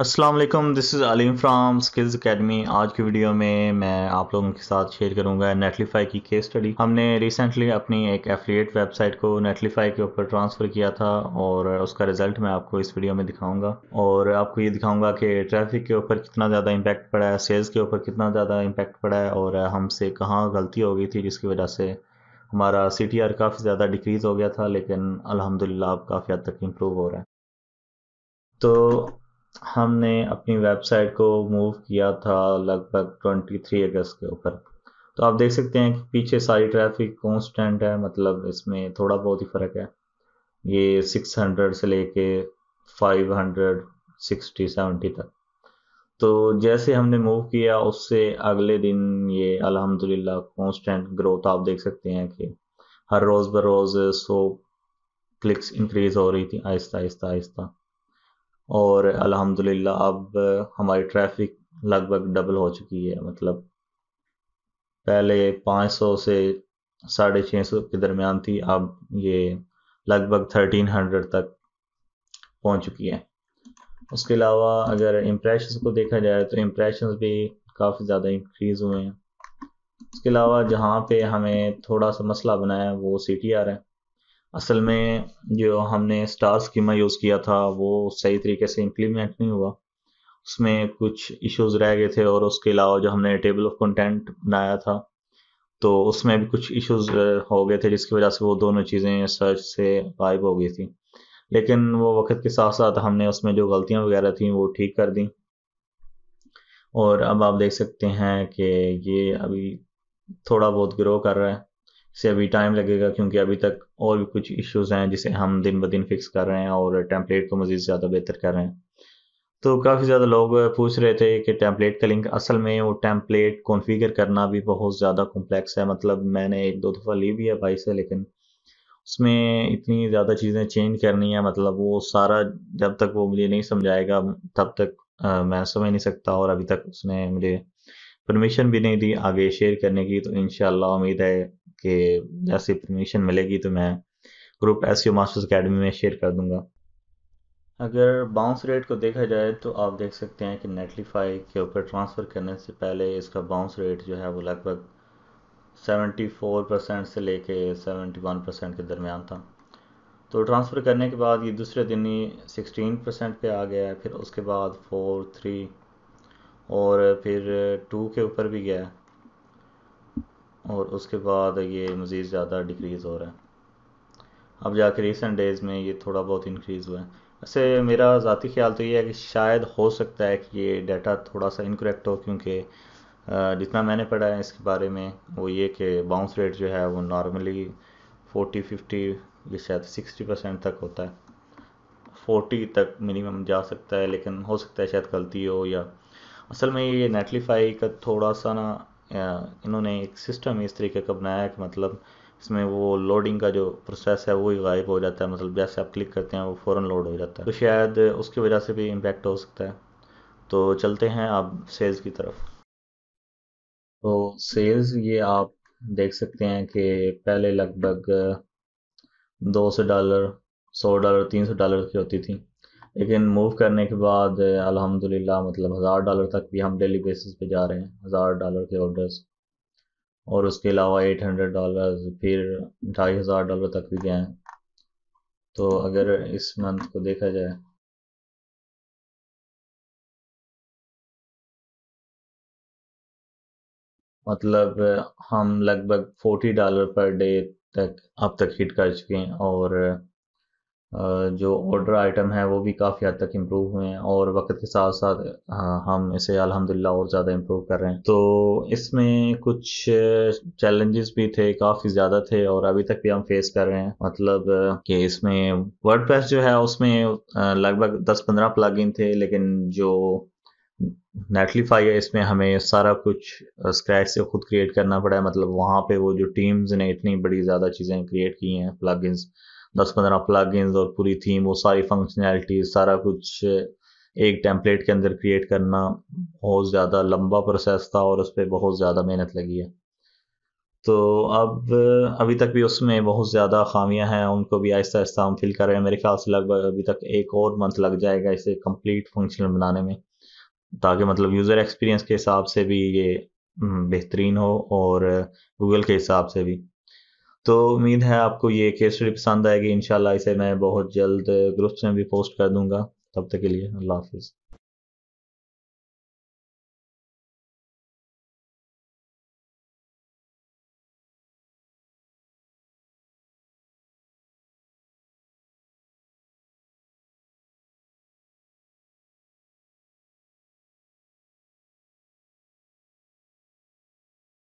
Aslam this is Aleem from Skills Academy आज की video में मैं आप लोगों के साथ शेयर करूंगा नेटलीफाई की केस स्टडी हमने रिसेंटली अपनी एक एफिलिएट वेबसाइट को नेटलीफाई के ऊपर ट्रांसफ़र किया था और उसका रिज़ल्ट मैं आपको इस वीडियो में दिखाऊंगा और आपको ये दिखाऊंगा कि ट्रैफिक के ऊपर कितना ज़्यादा इम्पैक्ट पड़ा है सेल्स के ऊपर कितना ज़्यादा इम्पैक्ट पड़ा है और हमसे कहाँ गलती हो गई थी जिसकी वजह से हमारा सी काफ़ी ज़्यादा डिक्रीज़ हो गया था लेकिन अलहमदिल्ला अब काफ़ी हद तक इम्प्रूव हो रहा है तो हमने अपनी वेबसाइट को मूव किया था लगभग 23 अगस्त के ऊपर तो आप देख सकते हैं कि पीछे सारी ट्रैफिक कॉन्स्टेंट है मतलब इसमें थोड़ा बहुत ही फ़र्क है ये 600 से लेके 560 70 तक तो जैसे हमने मूव किया उससे अगले दिन ये अल्हम्दुलिल्लाह कांस्टेंट ग्रोथ आप देख सकते हैं कि हर रोज़ बरोज़ सो क्लिक्स इंक्रीज़ हो रही थी आहिस्ता आहिस्ता आहिस्ता और अल्हम्दुलिल्लाह अब हमारी ट्रैफिक लगभग डबल हो चुकी है मतलब पहले 500 से साढ़े छः सौ के दरमियान थी अब ये लगभग 1300 तक पहुंच चुकी है उसके अलावा अगर इम्प्रेशन को देखा जाए तो इम्प्रेशन भी काफ़ी ज़्यादा इंक्रीज़ हुए हैं उसके अलावा जहाँ पे हमें थोड़ा सा मसला बनाया वो सी टी आर है असल में जो हमने स्टार स्कीमा यूज़ किया था वो सही तरीके से इम्प्लीमेंट नहीं हुआ उसमें कुछ इश्यूज रह गए थे और उसके अलावा जो हमने टेबल ऑफ कंटेंट बनाया था तो उसमें भी कुछ इश्यूज हो गए थे जिसकी वजह से वो दोनों चीज़ें सर्च से गायब हो गई थी लेकिन वो वक्त के साथ साथ हमने उसमें जो गलतियाँ वगैरह थी वो ठीक कर दी और अब आप देख सकते हैं कि ये अभी थोड़ा बहुत ग्रो कर रहा है से अभी टाइम लगेगा क्योंकि अभी तक और भी कुछ इश्यूज हैं जिसे हम दिन ब दिन फिक्स कर रहे हैं और टेम्पलेट को मज़ीद ज़्यादा बेहतर कर रहे हैं तो काफ़ी ज़्यादा लोग पूछ रहे थे कि टैंपलेट का लिंक असल में वो टैंपलेट कॉन्फ़िगर करना भी बहुत ज़्यादा कॉम्प्लेक्स है मतलब मैंने एक दो दफ़ा ली भी है भाई से लेकिन उसमें इतनी ज़्यादा चीज़ें चेंज करनी है मतलब वो सारा जब तक वो मुझे नहीं समझाएगा तब तक आ, मैं समझ नहीं सकता और अभी तक उसने मुझे परमिशन भी नहीं दी आगे शेयर करने की तो इन उम्मीद है कि जैसे परमिशन मिलेगी तो मैं group S U Masters Academy में शेयर कर दूंगा अगर बाउंस रेट को देखा जाए तो आप देख सकते हैं कि नेटलीफाई के ऊपर ट्रांसफ़र करने से पहले इसका बाउंस रेट जो है वो लगभग 74 परसेंट से लेके 71 परसेंट के दरमियान था तो ट्रांसफ़र करने के बाद ये दूसरे दिन ही 16 परसेंट पर आ गया फिर उसके बाद फोर थ्री और फिर टू के ऊपर भी गया और उसके बाद ये मज़ीद ज़्यादा डिक्रीज़ हो रहा है अब जाके रिसेंट डेज़ में ये थोड़ा बहुत इंक्रीज़ हुआ है वैसे मेरा ज़ाती ख्याल तो ये है कि शायद हो सकता है कि ये डाटा थोड़ा सा इनकरेक्ट हो क्योंकि जितना मैंने पढ़ा है इसके बारे में वो ये कि बाउंस रेट जो है वो नॉर्मली फोर्टी फिफ्टी या शायद सिक्सटी परसेंट तक होता है फोर्टी तक मिनिमम जा सकता है लेकिन हो सकता है शायद गलती हो या असल में ये नेटलीफाई का थोड़ा सा ना इन्होंने एक सिस्टम इस तरीके का बनाया है कि मतलब इसमें वो लोडिंग का जो प्रोसेस है वो ही गायब हो जाता है मतलब जैसे आप क्लिक करते हैं वो फ़ौरन लोड हो जाता है तो शायद उसकी वजह से भी इम्पेक्ट हो सकता है तो चलते हैं आप सेल्स की तरफ तो सेल्स ये आप देख सकते हैं कि पहले लगभग दो सौ डॉलर सौ डॉलर तीन सौ डॉलर की होती थी लेकिन मूव करने के बाद अल्हम्दुलिल्लाह मतलब हज़ार डॉलर तक भी हम डेली बेसिस पे जा रहे हैं हज़ार डॉलर के ऑर्डर्स और उसके अलावा एट हंड्रेड डॉलर फिर ढाई हज़ार डॉलर तक भी गए हैं तो अगर इस मंथ को देखा जाए मतलब हम लगभग फोर्टी डॉलर पर डे तक अब तक हिट कर चुके हैं और जो ऑर्डर आइटम है वो भी काफ़ी हद तक इम्प्रूव हुए हैं और वक्त के साथ साथ हम इसे अलहमदिल्ला और ज़्यादा इम्प्रूव कर रहे हैं तो इसमें कुछ चैलेंजेस भी थे काफ़ी ज़्यादा थे और अभी तक भी हम फेस कर रहे हैं मतलब कि इसमें वर्ड जो है उसमें लगभग दस पंद्रह प्लग थे लेकिन जो नेटलीफाई है इसमें हमें सारा कुछ स्क्रैच से खुद क्रिएट करना पड़ा है मतलब वहाँ पे वो जो टीम्स ने इतनी बड़ी ज़्यादा चीज़ें क्रिएट की हैं प्लगइन्स दस पंद्रह प्लग और पूरी थीम वो सारी फंक्शनैलिटी सारा कुछ एक टेम्पलेट के अंदर क्रिएट करना बहुत ज़्यादा लंबा प्रोसेस था और उस पर बहुत ज़्यादा मेहनत लगी है तो अब अभी तक भी उसमें बहुत ज़्यादा खामियां हैं उनको भी आहिस्ता आहिस्ता हम फिल कर रहे हैं मेरे ख्याल से लगभग अभी तक एक और मंथ लग जाएगा इसे कंप्लीट फंक्शनल बनाने में ताकि मतलब यूज़र एक्सपीरियंस के हिसाब से भी ये हम्म, बेहतरीन हो और गूगल के हिसाब से भी तो उम्मीद है आपको ये केस स्टडी पसंद आएगी इन इसे मैं बहुत जल्द ग्रुप्स में भी पोस्ट कर दूंगा तब तक के लिए अल्लाह हाफिज़